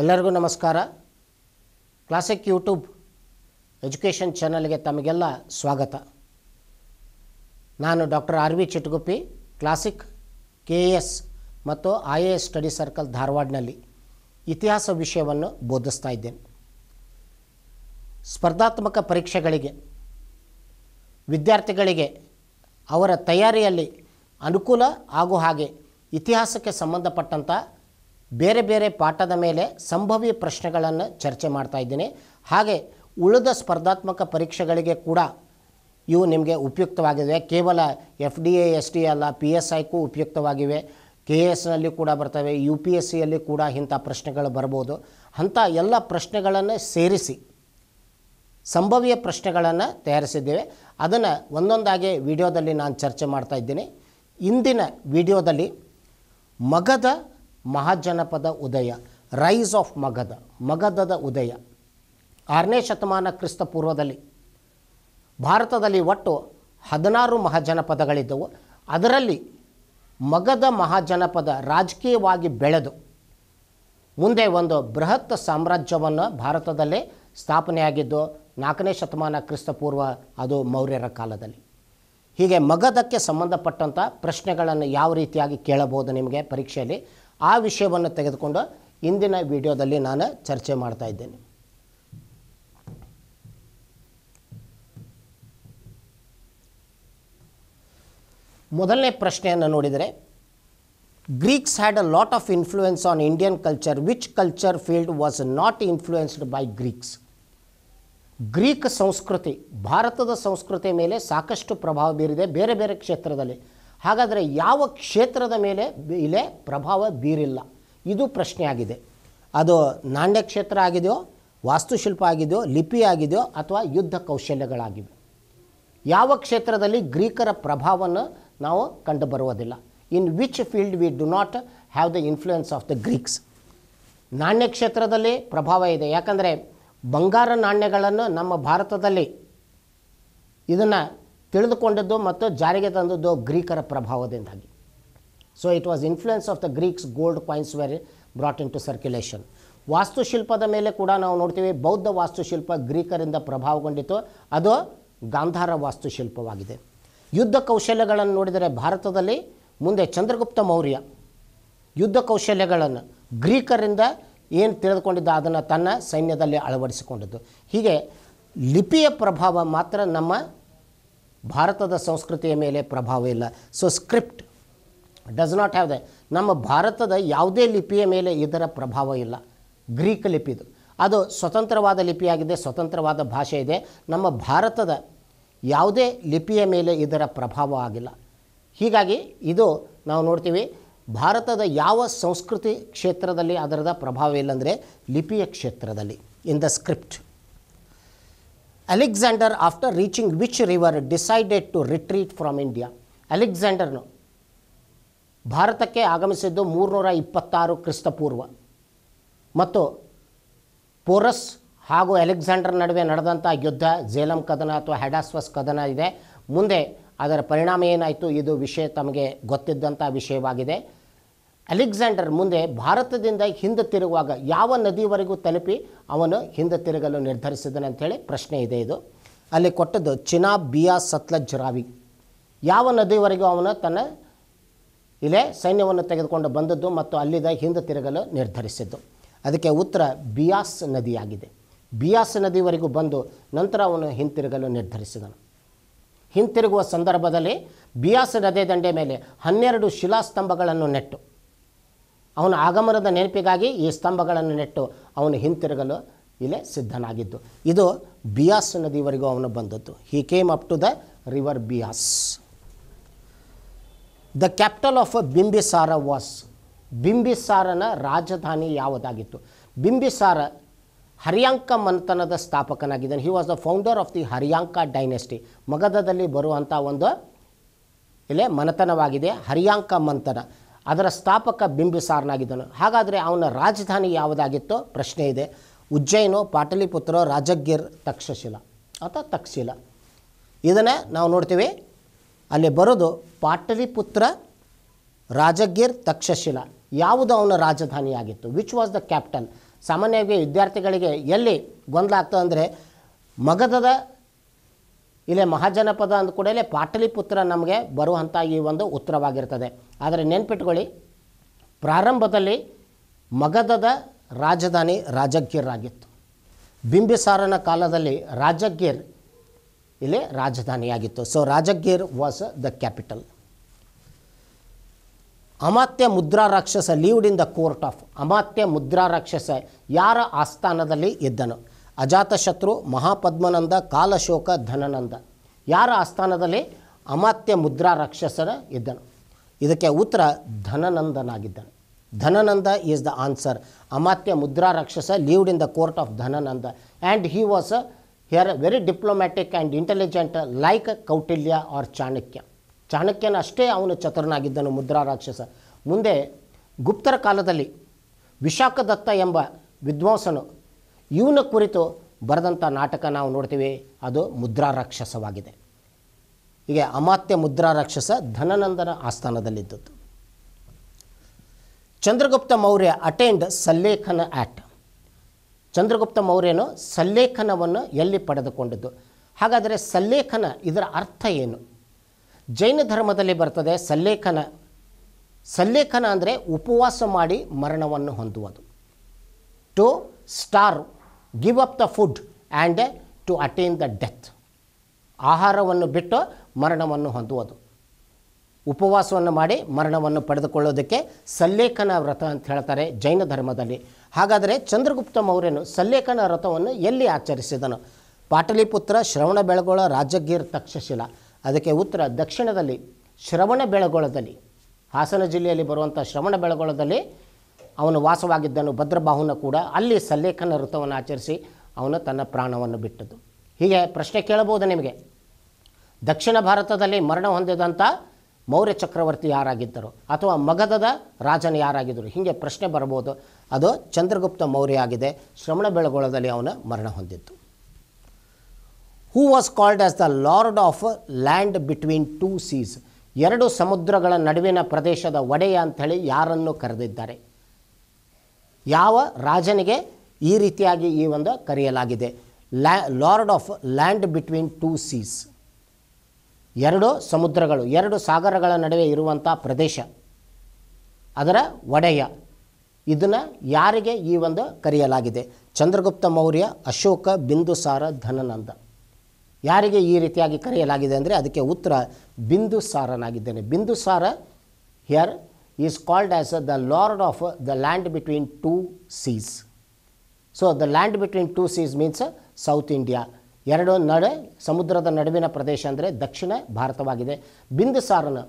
ಎಲ್ಲರಿಗೂ ನಮಸ್ಕಾರ classic YouTube education ಚಾನಲ್ಗೆ ತಮಗೆಲ್ಲ ಸ್ವಾಗತ ನಾನು doctor R V Chitaguppi classic K A S ಮತ್ತು I A S study circle ಧಾರವಾಡನಲ್ಲಿ ಇತಿಹಾಸ ವಿಷಯವನ್ನು ಬೋಧಿಸ್ತಾ ಇದ್ದೇನೆ ಸ್ಪರ್ಧಾತ್ಮಕ ಪರೀಕ್ಷೆಗಳಿಗೆ ವಿದ್ಯಾರ್ಥಿಗಳಿಗೆ ಅವರ ತಯಾರಿಯಲ್ಲಿ ಅನುಕೂಲ ಆಗುವ ಹಾಗೆ ಇತಿಹಾಸಕ್ಕೆ ಸಂಬಂಧಪಟ್ಟಂಥ ಬೇರೆ ಬೇರೆ ಪಾಠದ ಮೇಲೆ ಸಂಭವ್ಯ ಪ್ರಶ್ನೆಗಳನ್ನು ಚರ್ಚೆ ಮಾಡ್ತಾ ಇದ್ದೀನಿ ಹಾಗೆ ಉಳಿದ ಸ್ಪರ್ಧಾತ್ಮಕ ಪರೀಕ್ಷೆಗಳಿಗೆ ಕೂಡ ಇವು ನಿಮಗೆ ಉಪಯುಕ್ತವಾಗಿದೆ ಕೇವಲ F D A S T ಅಲ್ಲ ಪಿ ಎಸ್ ಐಕ್ಕೂ ಉಪಯುಕ್ತವಾಗಿವೆ ಕೆ ಎ ಎಸ್ನಲ್ಲಿ ಕೂಡ ಬರ್ತವೆ ಯು ಪಿ ಎಸ್ ಸಿಯಲ್ಲಿ ಕೂಡ ಇಂಥ ಪ್ರಶ್ನೆಗಳು ಬರ್ಬೋದು ಅಂಥ ಎಲ್ಲ ಪ್ರಶ್ನೆಗಳನ್ನು ಸೇರಿಸಿ ಸಂಭವ್ಯ ಪ್ರಶ್ನೆಗಳನ್ನು ತಯಾರಿಸಿದ್ದೇವೆ ಅದನ್ನು ಒಂದೊಂದಾಗಿ ವಿಡಿಯೋದಲ್ಲಿ ನಾನು ಚರ್ಚೆ ಮಾಡ್ತಾ ಇದ್ದೀನಿ ಇಂದಿನ ವಿಡಿಯೋದಲ್ಲಿ ಮಗದ ಮಹಾಜನಪದ ಉದಯ ರೈಸ್ ಆಫ್ ಮಗಧ ಮಗಧದ ಉದಯ ಆರನೇ ಶತಮಾನ ಕ್ರಿಸ್ತ ಪೂರ್ವದಲ್ಲಿ ಭಾರತದಲ್ಲಿ ಒಟ್ಟು ಹದಿನಾರು ಮಹಾಜನಪದಗಳಿದ್ದವು ಅದರಲ್ಲಿ ಮಗಧ ಮಹಾಜನಪದ ರಾಜಕೀಯವಾಗಿ ಬೆಳೆದು ಮುಂದೆ ಒಂದು ಬೃಹತ್ ಸಾಮ್ರಾಜ್ಯವನ್ನು ಭಾರತದಲ್ಲೇ ಸ್ಥಾಪನೆಯಾಗಿದ್ದು ನಾಲ್ಕನೇ ಶತಮಾನ ಕ್ರಿಸ್ತಪೂರ್ವ ಅದು ಮೌರ್ಯರ ಕಾಲದಲ್ಲಿ ಹೀಗೆ ಮಗಧಕ್ಕೆ ಸಂಬಂಧಪಟ್ಟಂಥ ಪ್ರಶ್ನೆಗಳನ್ನು ಯಾವ ರೀತಿಯಾಗಿ ಕೇಳಬಹುದು ನಿಮಗೆ ಪರೀಕ್ಷೆಯಲ್ಲಿ ಆ ವಿಷಯವನ್ನು ತೆಗೆದುಕೊಂಡು ಇಂದಿನ ವಿಡಿಯೋದಲ್ಲಿ ನಾನು ಚರ್ಚೆ ಮಾಡ್ತಾ ಇದ್ದೇನೆ ಮೊದಲನೇ ಪ್ರಶ್ನೆಯನ್ನು ನೋಡಿದರೆ Greeks had a lot of influence on Indian culture which culture field was not influenced by Greeks Greek ಸಂಸ್ಕೃತಿ ಭಾರತದ ಸಂಸ್ಕೃತಿ ಮೇಲೆ ಸಾಕಷ್ಟು ಪ್ರಭಾವ ಬೀರಿದೆ ಬೇರೆ ಬೇರೆ ಕ್ಷೇತ್ರದಲ್ಲಿ ಹಾಗಾದರೆ ಯಾವ ಕ್ಷೇತ್ರದ ಮೇಲೆ ಇಲ್ಲೇ ಪ್ರಭಾವ ಬೀರಿಲ್ಲ ಇದು ಪ್ರಶ್ನೆ ಆಗಿದೆ ಅದು ನಾಣ್ಯ ಕ್ಷೇತ್ರ ಆಗಿದೆಯೋ ವಾಸ್ತುಶಿಲ್ಪ ಆಗಿದೆಯೋ ಲಿಪಿ ಆಗಿದೆಯೋ ಅಥವಾ ಯುದ್ಧ ಕೌಶಲ್ಯಗಳಾಗಿವೆ ಯಾವ ಕ್ಷೇತ್ರದಲ್ಲಿ ಗ್ರೀಕರ ಪ್ರಭಾವವನ್ನು ನಾವು ಕಂಡುಬರುವುದಿಲ್ಲ in which field we do not have the influence of the Greeks ನಾಣ್ಯ ಕ್ಷೇತ್ರದಲ್ಲಿ ಪ್ರಭಾವ ಇದೆ ಯಾಕಂದರೆ ಬಂಗಾರ ನಾಣ್ಯಗಳನ್ನು ನಮ್ಮ ಭಾರತದಲ್ಲಿ ಇದನ್ನು ತಿಳಿದುಕೊಂಡದ್ದು ಮತ್ತು ಜಾರಿಗೆ ತಂದದ್ದು ಗ್ರೀಕರ ಪ್ರಭಾವದಿಂದಾಗಿ so it was influence of the Greeks gold coins very brought into circulation ವಾಸ್ತುಶಿಲ್ಪದ ಮೇಲೆ ಕೂಡ ನಾವು ನೋಡ್ತೀವಿ ಬೌದ್ಧ ವಾಸ್ತುಶಿಲ್ಪ ಗ್ರೀಕರಿಂದ ಪ್ರಭಾವಗೊಂಡಿತ್ತು ಅದು ಗಾಂಧಾರ ವಾಸ್ತುಶಿಲ್ಪವಾಗಿದೆ ಯುದ್ಧ ಕೌಶಲ್ಯಗಳನ್ನು ನೋಡಿದರೆ ಭಾರತದಲ್ಲಿ ಮುಂದೆ ಚಂದ್ರಗುಪ್ತ ಮೌರ್ಯ ಯುದ್ಧ ಕೌಶಲ್ಯಗಳನ್ನು ಗ್ರೀಕರಿಂದ ಏನು ತಿಳಿದುಕೊಂಡಿದ್ದ ಅದನ್ನು ತನ್ನ ಸೈನ್ಯದಲ್ಲಿ ಅಳವಡಿಸಿಕೊಂಡಿದ್ದು ಹೀಗೆ ಲಿಪಿಯ ಪ್ರಭಾವ ಮಾತ್ರ ನಮ್ಮ ಭಾರತದ ಸಂಸ್ಕೃತಿಯ ಮೇಲೆ ಪ್ರಭಾವ ಇಲ್ಲ so script does not have the ನಮ್ಮ ಭಾರತದ ಯಾವುದೇ ಲಿಪಿಯ ಮೇಲೆ ಇದರ ಪ್ರಭಾವ ಇಲ್ಲ ಗ್ರೀಕ್ ಲಿಪಿದು ಅದು ಸ್ವತಂತ್ರವಾದ ಲಿಪಿಯಾಗಿದೆ ಸ್ವತಂತ್ರವಾದ ಭಾಷೆ ಇದೆ ನಮ್ಮ ಭಾರತದ ಯಾವುದೇ ಲಿಪಿಯ ಮೇಲೆ ಇದರ ಪ್ರಭಾವ ಆಗಿಲ್ಲ ಹೀಗಾಗಿ ಇದು ನಾವು ನೋಡ್ತೀವಿ ಭಾರತದ ಯಾವ ಸಂಸ್ಕೃತಿ ಕ್ಷೇತ್ರದಲ್ಲಿ ಅದರದ ಪ್ರಭಾವ ಇಲ್ಲಂದರೆ ಲಿಪಿಯ ಕ್ಷೇತ್ರದಲ್ಲಿ in the script Alexander after reaching which river decided to retreat from India ಅಲೆಕ್ಸಾಂಡರ್ನು ಭಾರತಕ್ಕೆ ಆಗಮಿಸಿದ್ದು ಮೂರುನೂರ ಇಪ್ಪತ್ತಾರು ಕ್ರಿಸ್ತಪೂರ್ವ ಮತ್ತು ಪೋರಸ್ ಹಾಗೂ ಅಲೆಕ್ಸಾಂಡರ್ ನಡುವೆ ನಡೆದಂಥ ಯುದ್ಧ ಝೇಲಂ ಕದನ ಅಥವಾ ಹೆಡಾಸ್ವಸ್ ಕದನ ಇದೆ ಮುಂದೆ ಅದರ ಪರಿಣಾಮ ಏನಾಯಿತು ಇದು ವಿಷಯ ತಮಗೆ ಗೊತ್ತಿದ್ದಂಥ ವಿಷಯವಾಗಿದೆ ಅಲೆಕ್ಸಾಂಡರ್ ಮುಂದೆ ಭಾರತದಿಂದ ಹಿಂದೆ ತಿರುಗುವಾಗ ಯಾವ ನದಿವರೆಗೂ ತಲುಪಿ ಅವನು ಹಿಂದೆ ತಿರುಗಲು ನಿರ್ಧರಿಸಿದನು ಅಂಥೇಳಿ ಪ್ರಶ್ನೆ ಇದೆ ಇದು ಅಲ್ಲಿ ಕೊಟ್ಟದ್ದು ಚಿನಾ ಬಿಯಾ ಸತ್ಲಜ್ ರಾವಿ ಯಾವ ನದಿವರೆಗೂ ಅವನು ತನ್ನ ಇಲ್ಲೇ ಸೈನ್ಯವನ್ನು ತೆಗೆದುಕೊಂಡು ಬಂದದ್ದು ಮತ್ತು ಅಲ್ಲಿದ ಹಿಂದೆ ತಿರುಗಲು ನಿರ್ಧರಿಸಿದ್ದು ಅದಕ್ಕೆ ಉತ್ತರ ಬಿಯಾಸ್ ನದಿಯಾಗಿದೆ ಬಿಯಾಸ್ ನದಿವರೆಗೂ ಬಂದು ನಂತರ ಅವನು ಹಿಂತಿರುಗಲು ನಿರ್ಧರಿಸಿದನು ಹಿಂತಿರುಗುವ ಸಂದರ್ಭದಲ್ಲಿ ಬಿಯಾಸ್ ನದಿ ದಂಡೆ ಮೇಲೆ ಹನ್ನೆರಡು ಶಿಲಾಸ್ತಂಭಗಳನ್ನು ನೆಟ್ಟು ಅವನ ಆಗಮನದ ನೆನಪಿಗಾಗಿ ಈ ಸ್ತಂಭಗಳನ್ನು ನೆಟ್ಟು ಅವನು ಹಿಂತಿರುಗಲು ಇಲ್ಲೇ ಸಿದ್ಧನಾಗಿದ್ದು ಇದು ಬಿಯಾಸ್ ನದಿವರೆಗೂ ಅವನು ಬಂದದ್ದು he came up to the river Beas the capital of Bimbisara was ಬಿಂಬಿಸಾರನ ರಾಜಧಾನಿ ಯಾವುದಾಗಿತ್ತು ಬಿಂಬಿಸಾರ ಹರಿಯಾಂಕ ಮಂಥನದ ಸ್ಥಾಪಕನಾಗಿದ್ದಾನೆ he was the founder of the Haryanka dynasty ಮಗಧದಲ್ಲಿ ಬರುವಂಥ ಒಂದು ಇಲ್ಲೇ ಮನತನವಾಗಿದೆ ಹರಿಯಾಂಕ ಮಂಥನ ಅದರ ಸ್ಥಾಪಕ ಬಿಂಬಿಸಾರನಾಗಿದ್ದನು ಹಾಗಾದರೆ ಅವನ ರಾಜಧಾನಿ ಯಾವುದಾಗಿತ್ತೋ ಪ್ರಶ್ನೆ ಇದೆ ಉಜ್ಜೈನು ಪಾಟಲಿಪುತ್ರ ರಾಜಗಿರ್ ತಕ್ಷಶಿಲ ಅಥವಾ ತಕ್ಷಶಿಲ ಇದನ್ನು ನಾವು ನೋಡ್ತೀವಿ ಅಲ್ಲಿ ಬರೋದು ಪಾಟಲಿಪುತ್ರ ರಾಜಗಿರ್ ತಕ್ಷಶಿಲ ಯಾವುದು ಅವನ ರಾಜಧಾನಿಯಾಗಿತ್ತು ವಿಚ್ ವಾಸ್ ದ ಕ್ಯಾಪಿಟಲ್ ಸಾಮಾನ್ಯವಾಗಿ ವಿದ್ಯಾರ್ಥಿಗಳಿಗೆ ಎಲ್ಲಿ ಗೊಂದಲ ಆಗ್ತದೆ ಅಂದರೆ ಮಗಧದ ಇಲ್ಲೇ ಮಹಾಜನಪದ ಅಂದ ಕೂಡಲೇ ಪಾಟಲಿಪುತ್ರ ನಮಗೆ ಬರುವಂಥ ಈ ಒಂದು ಉತ್ತರವಾಗಿರ್ತದೆ ಆದರೆ ನೆನ್ಪಿಟ್ಕೊಳ್ಳಿ ಪ್ರಾರಂಭದಲ್ಲಿ ಮಗಧದ ರಾಜಧಾನಿ ರಾಜಗೀರ್ ಆಗಿತ್ತು ಬಿಂಬಿಸಾರನ ಕಾಲದಲ್ಲಿ ರಾಜಗೀರ್ ಇಲ್ಲಿ ರಾಜಧಾನಿಯಾಗಿತ್ತು so Rajgir was the capital Amatya Mudra Rakshasa lived in the court of Amatya Mudra Rakshasa ಯಾರ ಆಸ್ಥಾನದಲ್ಲಿ ಇದ್ದನು ಅಜಾತಶತ್ರು ಮಹಾಪದ್ಮನಂದ ಕಾಲಶೋಕ ಧನನಂದ ಯಾರ ಆಸ್ಥಾನದಲ್ಲಿ ಅಮಾತ್ಯ ಮುದ್ರಾ ರಾಕ್ಷಸರ ಇದ್ದನು ಇದಕ್ಕೆ ಉತ್ತರ ಧನನಂದನಾಗಿದ್ದನು Dhanananda is the answer Amatya Mudra Rakshasa lived in the court of Dhanananda and he was a here very diplomatic and intelligent like Kautilya or Chanakya ಚಾಣಕ್ಯನ ಅಷ್ಟೇ ಅವನು ಚತುರನಾಗಿದ್ದನು ಮುದ್ರಾ ರಾಕ್ಷಸ ಮುಂದೆ ಗುಪ್ತರ ಕಾಲದಲ್ಲಿ ವಿಶಾಖದತ್ತ ಎಂಬ ವಿದ್ವಾಂಸನು ಇವನ ಕುರಿತು ಬರೆದಂಥ ನಾಟಕ ನಾವು ನೋಡ್ತೀವಿ ಅದು ಮುದ್ರಾ ಹೀಗೆ ಅಮಾತ್ಯ ಮುದ್ರಾ ರಾಕ್ಷಸ ಧನನಂದನ ಆಸ್ಥಾನದಲ್ಲಿದ್ದದ್ದು ಚಂದ್ರಗುಪ್ತ ಮೌರ್ಯ ಅಟೆಂಡ್ ಸಲ್ಲೇಖನ ಆ್ಯಕ್ಟ್ ಚಂದ್ರಗುಪ್ತ ಮೌರ್ಯನು ಸಲ್ಲೇಖನವನ್ನು ಎಲ್ಲಿ ಪಡೆದುಕೊಂಡಿದ್ದು ಹಾಗಾದರೆ ಸಲ್ಲೇಖನ ಇದರ ಅರ್ಥ ಏನು ಜೈನ ಧರ್ಮದಲ್ಲಿ ಬರ್ತದೆ ಸಲ್ಲೇಖನ ಸಲ್ಲೇಖನ ಅಂದರೆ ಉಪವಾಸ ಮಾಡಿ ಮರಣವನ್ನು ಹೊಂದುವುದು to starve give up the food and to attain the death ಆಹಾರವನ್ನು ಬಿಟ್ಟು ಮರಣವನ್ನು ಹೊಂದುವುದು ಉಪವಾಸವನ್ನು ಮಾಡಿ ಮರಣವನ್ನು ಪಡೆದುಕೊಳ್ಳೋದಕ್ಕೆ ಸಲ್ಲೇಖನ ವ್ರತ ಅಂತ ಹೇಳ್ತಾರೆ ಜೈನ ಧರ್ಮದಲ್ಲಿ ಹಾಗಾದರೆ ಚಂದ್ರಗುಪ್ತ ಮೌರ್ಯನು ಸಲ್ಲೇಖನ ವ್ರತವನ್ನು ಎಲ್ಲಿ ಆಚರಿಸಿದನು ಪಾಟಲಿಪುತ್ರ ಶ್ರವಣ ಬೆಳಗೊಳ ರಾಜಗೀರ್ ತಕ್ಷಶಿಲ ಅದಕ್ಕೆ ಉತ್ತರ ದಕ್ಷಿಣದಲ್ಲಿ ಶ್ರವಣ ಬೆಳಗೊಳದಲ್ಲಿ ಹಾಸನ ಜಿಲ್ಲೆಯಲ್ಲಿ ಬರುವಂಥ ಶ್ರವಣ ಬೆಳಗೊಳದಲ್ಲಿ ಅವನು ವಾಸವಾಗಿದ್ದನು ಭದ್ರಬಾಹುನ ಕೂಡ ಅಲ್ಲಿ ಸಲ್ಲೇಖನ ವೃತವನ್ನು ಆಚರಿಸಿ ಅವನು ತನ್ನ ಪ್ರಾಣವನ್ನು ಬಿಟ್ಟದ್ದು ಹೀಗೆ ಪ್ರಶ್ನೆ ಕೇಳಬಹುದು ನಿಮಗೆ ದಕ್ಷಿಣ ಭಾರತದಲ್ಲಿ ಮರಣ ಹೊಂದಿದಂಥ ಮೌರ್ಯ ಚಕ್ರವರ್ತಿ ಯಾರಾಗಿದ್ದರು ಅಥವಾ ಮಗಧದ ರಾಜನ ಯಾರಾಗಿದ್ದರು ಹೀಗೆ ಪ್ರಶ್ನೆ ಬರಬಹುದು ಅದು ಚಂದ್ರಗುಪ್ತ ಮೌರ್ಯ ಆಗಿದೆ ಶ್ರವಣ ಬೆಳಗೊಳದಲ್ಲಿ ಅವನು ಮರಣ ಹೊಂದಿತ್ತು who was called as the lord of land between two seas ಎರಡು ಸಮುದ್ರಗಳ ನಡುವಿನ ಪ್ರದೇಶದ ಒಡೆಯ ಅಂಥೇಳಿ ಯಾರನ್ನು ಕರೆದಿದ್ದಾರೆ ಯಾವ ರಾಜನಿಗೆ ಈ ರೀತಿಯಾಗಿ ಈ ಒಂದು ಕರೆಯಲಾಗಿದೆ ಲ್ಯಾ lord of land between two seas ಎರಡು ಸಮುದ್ರಗಳು ಎರಡು ಸಾಗರಗಳ ನಡುವೆ ಇರುವಂಥ ಪ್ರದೇಶ ಅದರ ಒಡೆಯ ಇದನ್ನು ಯಾರಿಗೆ ಈ ಒಂದು ಕರೆಯಲಾಗಿದೆ ಚಂದ್ರಗುಪ್ತ ಮೌರ್ಯ ಅಶೋಕ ಬಿಂದುಸಾರ ಧನನಂದ ಯಾರಿಗೆ ಈ ರೀತಿಯಾಗಿ ಕರೆಯಲಾಗಿದೆ ಅಂದರೆ ಅದಕ್ಕೆ ಉತ್ತರ ಬಿಂದುಸಾರನಾಗಿದ್ದೇನೆ Bindusara here is called as uh, the lord of uh, the land between two seas. So the land between two seas means south India ಎರಡು ನಡೆ ಸಮುದ್ರದ ನಡುವಿನ ಪ್ರದೇಶ ಅಂದರೆ ದಕ್ಷಿಣ ಭಾರತವಾಗಿದೆ ಬಿಂದುಸಾರನ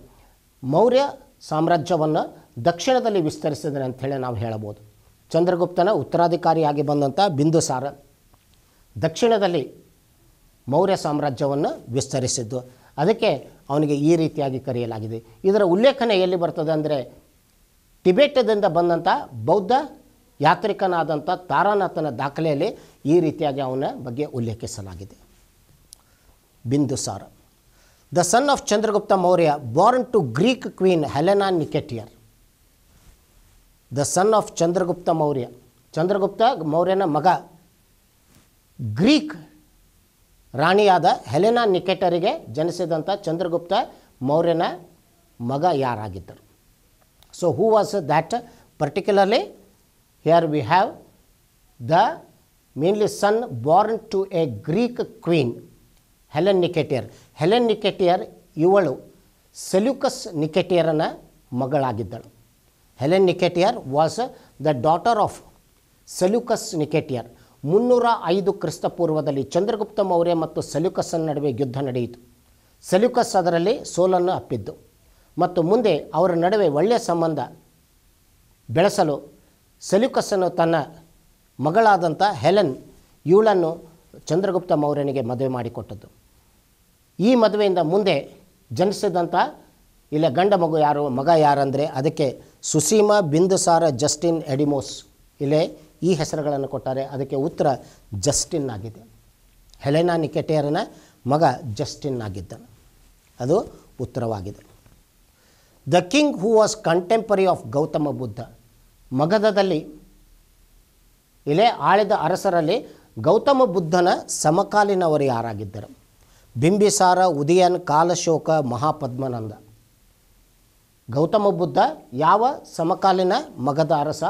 ಮೌರ್ಯ ಸಾಮ್ರಾಜ್ಯವನ್ನು ದಕ್ಷಿಣದಲ್ಲಿ ವಿಸ್ತರಿಸಿದರೆ ಅಂಥೇಳಿ ನಾವು ಹೇಳಬಹುದು ಚಂದ್ರಗುಪ್ತನ ಉತ್ತರಾಧಿಕಾರಿಯಾಗಿ ಬಂದಂಥ ಬಿಂದುಸಾರ ದಕ್ಷಿಣದಲ್ಲಿ ಮೌರ್ಯ ಸಾಮ್ರಾಜ್ಯವನ್ನು ವಿಸ್ತರಿಸಿದ್ದು ಅದಕ್ಕೆ ಅವನಿಗೆ ಈ ರೀತಿಯಾಗಿ ಕರೆಯಲಾಗಿದೆ ಇದರ ಉಲ್ಲೇಖನ ಎಲ್ಲಿ ಬರ್ತದೆ ಅಂದರೆ ಟಿಬೆಟದಿಂದ ಬಂದಂಥ ಬೌದ್ಧ ಯಾತ್ರಿಕನಾದಂಥ ತಾರಾನಾಥನ ದಾಖಲೆಯಲ್ಲಿ ಈ ರೀತಿಯಾಗಿ ಅವನ ಬಗ್ಗೆ ಉಲ್ಲೇಖಿಸಲಾಗಿದೆ Bindu Bindusara the son of Chandragupta Maurya born to Greek queen Helena Nicator the son of Chandragupta Maurya Chandragupta ಮೌರ್ಯನ ಮಗ ಗ್ರೀಕ್ ರಾಣಿಯಾದ ಹೆಲೆನಾ ನಿಕೆಟರಿಗೆ ಜನಿಸಿದಂಥ ಚಂದ್ರಗುಪ್ತ ಮೌರ್ಯನ ಮಗ ಯಾರಾಗಿದ್ದರು so who was that particularly here we have the mainly son born to a Greek queen Helen Nicator Helen Nicator ಇವಳು Seleucus ನಿಕೆಟಿಯರನ ಮಗಳಾಗಿದ್ದಳು Helen Nicator was the daughter of Seleucus Nicator ಮುನ್ನೂರ ಐದು ಕ್ರಿಸ್ತಪೂರ್ವದಲ್ಲಿ ಚಂದ್ರಗುಪ್ತ ಮೌರ್ಯ ಮತ್ತು ಸೆಲ್ಯುಕಸ್ನ ನಡುವೆ ಯುದ್ಧ ನಡೆಯಿತು ಸೆಲ್ಯುಕಸ್ ಅದರಲ್ಲಿ ಸೋಲನ್ನು ಅಪ್ಪಿದ್ದು ಮತ್ತು ಮುಂದೆ ಅವರ ನಡುವೆ ಒಳ್ಳೆಯ ಸಂಬಂಧ ಬೆಳೆಸಲು ಸೆಲ್ಯೂಕಸ್ಸನ್ನು ತನ್ನ ಮಗಳಾದಂಥ ಹೆಲೆನ್ ಇವಳನ್ನು ಚಂದ್ರಗುಪ್ತ ಮೌರ್ಯನಿಗೆ ಮದುವೆ ಮಾಡಿಕೊಟ್ಟದ್ದು ಈ ಮದುವೆಯಿಂದ ಮುಂದೆ ಜನಿಸಿದಂಥ ಇಲ್ಲ ಗಂಡ ಮಗು ಯಾರು ಮಗ ಯಾರಂದರೆ ಅದಕ್ಕೆ ಸುಸೀಮಾ ಬಿಂದುಸಾರ ಜಸ್ಟಿನ್ ಎಡಿಮೋಸ್ ಇಲ್ಲೇ ಈ ಹೆಸರುಗಳನ್ನು ಕೊಟ್ಟಾರೆ ಅದಕ್ಕೆ ಉತ್ತರ ಜಸ್ಟಿನ್ ಆಗಿದೆ ಹೆಲೆನಾ ನಿಕೆಟಿಯರನ ಮಗ ಜಸ್ಟಿನ್ ಆಗಿದ್ದನು ಅದು ಉತ್ತರವಾಗಿದೆ the king who was contemporary of Gautama Buddha ಮಗಧದಲ್ಲಿ ಇಲ್ಲೇ ಆಳಿದ ಅರಸರಲ್ಲಿ ಗೌತಮ ಬುದ್ಧನ ಸಮಕಾಲೀನವರು ಯಾರಾಗಿದ್ದರು ಬಿಂಬಿಸಾರ ಉದಯನ್ ಕಾಲಶೋಕ ಮಹಾಪದ್ಮನಂದ ಗೌತಮ ಬುದ್ಧ ಯಾವ ಸಮಕಾಲೀನ ಮಗದ ಅರಸ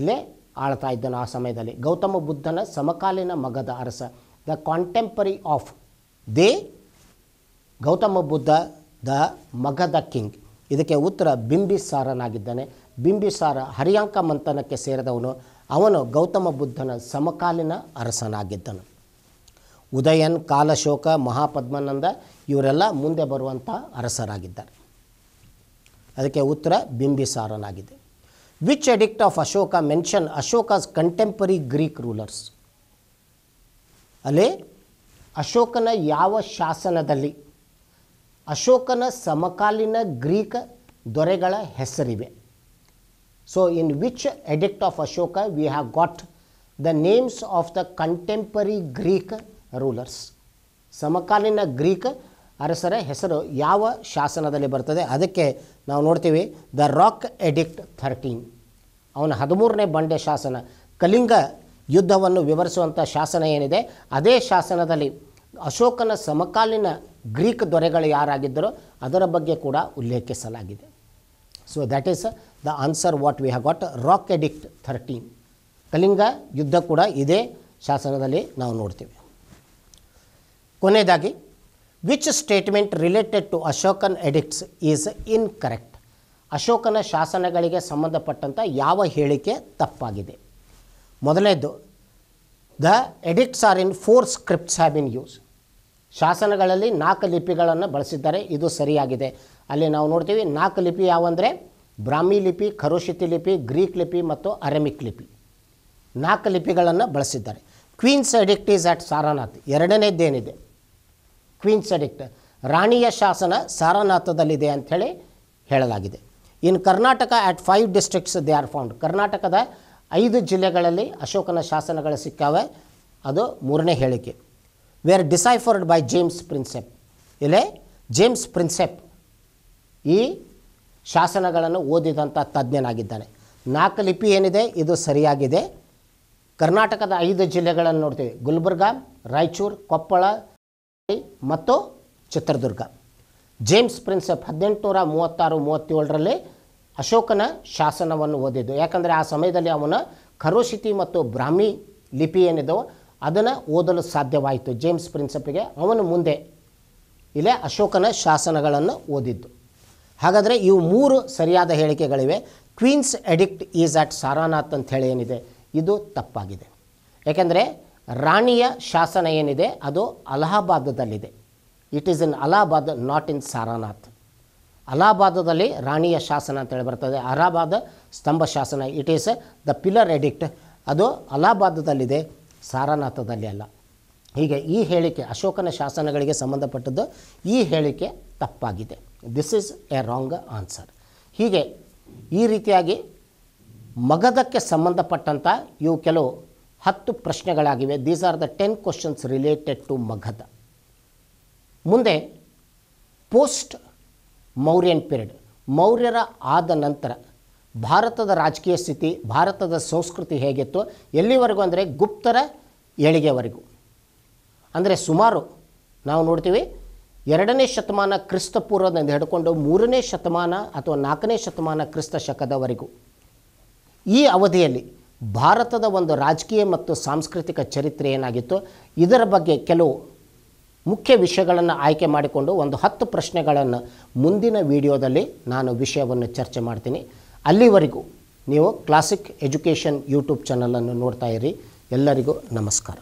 ಇಲ್ಲೇ ಆಳ್ತಾ ಇದ್ದನು ಆ ಸಮಯದಲ್ಲಿ ಗೌತಮ ಬುದ್ಧನ ಸಮಕಾಲೀನ ಮಗದ ಅರಸ the contemporary of the Gautama Buddha the Magadha king ಇದಕ್ಕೆ ಉತ್ತರ ಬಿಂಬಿಸಾರನಾಗಿದ್ದಾನೆ ಬಿಂಬಿಸಾರ ಹರಿಯಾಂಕ ಮಂಥನಕ್ಕೆ ಸೇರಿದವನು ಅವನು ಗೌತಮ ಬುದ್ಧನ ಸಮಕಾಲೀನ ಅರಸನಾಗಿದ್ದನು ಉದಯನ್ ಕಾಲಶೋಕ ಮಹಾಪದ್ಮಾನಂದ ಇವರೆಲ್ಲ ಮುಂದೆ ಬರುವಂಥ ಅರಸರಾಗಿದ್ದಾರೆ ಅದಕ್ಕೆ ಉತ್ತರ ಬಿಂಬಿಸಾರನಾಗಿದೆ which edict of Ashoka mention Ashoka's contemporary Greek rulers ಅಲ್ಲಿ ಅಶೋಕನ ಯಾವ ಶಾಸನದಲ್ಲಿ ಅಶೋಕನ ಸಮಕಾಲೀನ ಗ್ರೀಕ್ ದೊರೆಗಳ ಹೆಸರಿವೆ so in which edict of Ashoka we have got the names of the contemporary Greek rulers ಸಮಕಾಲೀನ ಗ್ರೀಕ್ ಅರಸರ ಹೆಸರು ಯಾವ ಶಾಸನದಲ್ಲಿ ಬರ್ತದೆ ಅದಕ್ಕೆ ನಾವು ನೋಡ್ತೀವಿ ದ ರಾಕ್ ಎಡಿಕ್ಟ್ ಥರ್ಟೀನ್ ಅವನ ಹದಿಮೂರನೇ ಬಂಡೆ ಶಾಸನ ಕಲಿಂಗ ಯುದ್ಧವನ್ನು ವಿವರಿಸುವಂಥ ಶಾಸನ ಏನಿದೆ ಅದೇ ಶಾಸನದಲ್ಲಿ ಅಶೋಕನ ಸಮಕಾಲೀನ ಗ್ರೀಕ್ ದೊರೆಗಳು ಯಾರಾಗಿದ್ದರೋ ಅದರ ಬಗ್ಗೆ ಕೂಡ ಉಲ್ಲೇಖಿಸಲಾಗಿದೆ so that is the answer what we have got rock edict thirteen Kalinga ಯುದ್ಧ ಕೂಡ ಇದೇ ಶಾಸನದಲ್ಲಿ ನಾವು ನೋಡ್ತೀವಿ ಕೊನೆಯದಾಗಿ which statement related to Ashokan edicts is incorrect ಅಶೋಕನ ಶಾಸನಗಳಿಗೆ ಸಂಬಂಧಪಟ್ಟಂಥ ಯಾವ ಹೇಳಿಕೆ ತಪ್ಪಾಗಿದೆ ಮೊದಲನೇದು the edicts are in four scripts have been used ಶಾಸನಗಳಲ್ಲಿ ನಾಲ್ಕು ಲಿಪಿಗಳನ್ನು ಬಳಸಿದ್ದಾರೆ ಇದು ಸರಿಯಾಗಿದೆ ಅಲ್ಲಿ ನಾವು ನೋಡ್ತೀವಿ ನಾಲ್ಕು ಲಿಪಿ ಯಾವಂದರೆ ಬ್ರಾಹ್ಮಿ ಲಿಪಿ ಖರೋಷಿತಿ ಲಿಪಿ ಗ್ರೀಕ್ ಲಿಪಿ ಮತ್ತು ಅರೆಮಿಕ್ ಲಿಪಿ ನಾಲ್ಕು ಲಿಪಿಗಳನ್ನು ಬಳಸಿದ್ದಾರೆ queen's edict is at Sarnath ಎರಡನೇದ್ದೇನಿದೆ ಕ್ವೀನ್ಸ್ ಎಡಿಕ್ಟ್ ರಾಣಿಯ ಶಾಸನ ಸಾರನಾಥದಲ್ಲಿದೆ ಅಂಥೇಳಿ ಹೇಳಲಾಗಿದೆ in Karnataka at five districts they are found ಕರ್ನಾಟಕದ ಐದು ಜಿಲ್ಲೆಗಳಲ್ಲಿ ಅಶೋಕನ ಶಾಸನಗಳು ಸಿಕ್ಕಾವೆ ಅದು ಮೂರನೇ ಹೇಳಿಕೆ were deciphered by James Prinsep ಇಲ್ಲೇ ಜೇಮ್ಸ್ ಪ್ರಿನ್ಸೆಪ್ ಈ ಶಾಸನಗಳನ್ನು ಓದಿದಂಥ ತಜ್ಞನಾಗಿದ್ದಾನೆ ನಾಲ್ಕು ಲಿಪಿ ಏನಿದೆ ಇದು ಸರಿಯಾಗಿದೆ ಕರ್ನಾಟಕದ ಐದು ಜಿಲ್ಲೆಗಳನ್ನು ನೋಡ್ತೀವಿ ಗುಲ್ಬರ್ಗ ರಾಯಚೂರು ಕೊಪ್ಪಳ ಮತ್ತು ಚಿತ್ರದುರ್ಗ ಜೇಮ್ಸ್ ಪ್ರಿನ್ಸೆಪ್ ಹದಿನೆಂಟು ನೂರ ಮೂವತ್ತಾರು ಮೂವತ್ತೇಳರಲ್ಲಿ ಅಶೋಕನ ಶಾಸನವನ್ನು ಓದಿದ್ದು ಯಾಕಂದರೆ ಆ ಸಮಯದಲ್ಲಿ ಅವನ ಖರೋಶಿತಿ ಮತ್ತು ಬ್ರಾಹ್ಮಿ ಲಿಪಿ ಏನಿದ್ದವು ಅದನ್ನು ಓದಲು ಸಾಧ್ಯವಾಯಿತು ಜೇಮ್ಸ್ ಪ್ರಿನ್ಸಪ್ಗೆ ಅವನು ಮುಂದೆ ಇಲ್ಲೇ ಅಶೋಕನ ಶಾಸನಗಳನ್ನು ಓದಿದ್ದು ಹಾಗಾದರೆ ಇವು ಮೂರು ಸರಿಯಾದ ಹೇಳಿಕೆಗಳಿವೆ queen's edict is at Sarnath ಅಂತ ಹೇಳಿ ಏನಿದೆ ಇದು ತಪ್ಪಾಗಿದೆ ಯಾಕೆಂದರೆ ರಾಣಿಯ ಶಾಸನ ಏನಿದೆ ಅದು ಅಲಹಾಬಾದದಲ್ಲಿದೆ it is in Allahabad not in Sarnath ಅಲಹಾಬಾದದಲ್ಲಿ ರಾಣಿಯ ಶಾಸನ ಅಂತೇಳಿ ಬರ್ತದೆ ಅಲಹಾಬಾದ್ ಸ್ತಂಭ ಶಾಸನ it is the pillar edict ಅದು ಅಲಹಾಬಾದದಲ್ಲಿದೆ ಸಾರನಾಥದಲ್ಲಿ ಅಲ್ಲ ಹೀಗೆ ಈ ಹೇಳಿಕೆ ಅಶೋಕನ ಶಾಸನಗಳಿಗೆ ಸಂಬಂಧಪಟ್ಟದ್ದು ಈ ಹೇಳಿಕೆ ತಪ್ಪಾಗಿದೆ this is a wrong answer ಹೀಗೆ ಈ ರೀತಿಯಾಗಿ ಮಗಧಕ್ಕೆ ಸಂಬಂಧಪಟ್ಟಂಥ ಇವು ಕೆಲವು ಹತ್ತು ಪ್ರಶ್ನೆಗಳಾಗಿವೆ these are the ten questions related to Magadha ಮುಂದೆ ಪೋಸ್ಟ್ ಮೌರ್ಯನ್ ಪೀರಿಯಡ್ ಮೌರ್ಯರ ಆದ ನಂತರ ಭಾರತದ ರಾಜಕೀಯ ಸ್ಥಿತಿ ಭಾರತದ ಸಂಸ್ಕೃತಿ ಹೇಗಿತ್ತು ಎಲ್ಲಿವರೆಗೂ ಅಂದರೆ ಗುಪ್ತರ ಏಳಿಗೆವರೆಗೂ ಅಂದರೆ ಸುಮಾರು ನಾವು ನೋಡ್ತೀವಿ ಎರಡನೇ ಶತಮಾನ ಪೂರ್ವದಿಂದ ಹಿಡ್ಕೊಂಡು ಮೂರನೇ ಶತಮಾನ ಅಥವಾ ನಾಲ್ಕನೇ ಶತಮಾನ ಕ್ರಿಸ್ತ ಶಕದವರೆಗೂ ಈ ಅವಧಿಯಲ್ಲಿ ಭಾರತದ ಒಂದು ರಾಜಕೀಯ ಮತ್ತು ಸಾಂಸ್ಕೃತಿಕ ಚರಿತ್ರೆ ಏನಾಗಿತ್ತು ಇದರ ಬಗ್ಗೆ ಕೆಲವು ಮುಖ್ಯ ವಿಷಯಗಳನ್ನು ಆಯ್ಕೆ ಮಾಡಿಕೊಂಡು ಒಂದು ಹತ್ತು ಪ್ರಶ್ನೆಗಳನ್ನು ಮುಂದಿನ ವಿಡಿಯೋದಲ್ಲಿ ನಾನು ವಿಷಯವನ್ನು ಚರ್ಚೆ ಮಾಡ್ತೀನಿ ಅಲ್ಲಿವರೆಗೂ ನೀವು ಕ್ಲಾಸಿಕ್ ಎಜುಕೇಷನ್ ಯೂಟ್ಯೂಬ್ ಚಾನಲನ್ನು ನೋಡ್ತಾ ಇರಿ ಎಲ್ಲರಿಗೂ ನಮಸ್ಕಾರ